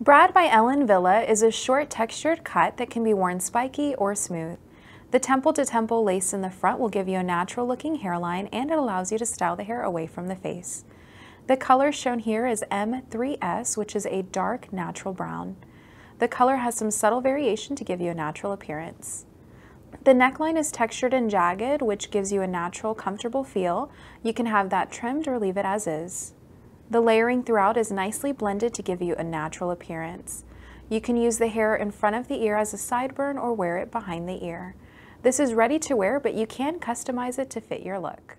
Brad by Ellen Villa is a short textured cut that can be worn spiky or smooth. The temple-to-temple lace in the front will give you a natural-looking hairline and it allows you to style the hair away from the face. The color shown here is M3S, which is a dark natural brown. The color has some subtle variation to give you a natural appearance. The neckline is textured and jagged, which gives you a natural, comfortable feel. You can have that trimmed or leave it as is. The layering throughout is nicely blended to give you a natural appearance. You can use the hair in front of the ear as a sideburn or wear it behind the ear. This is ready to wear, but you can customize it to fit your look.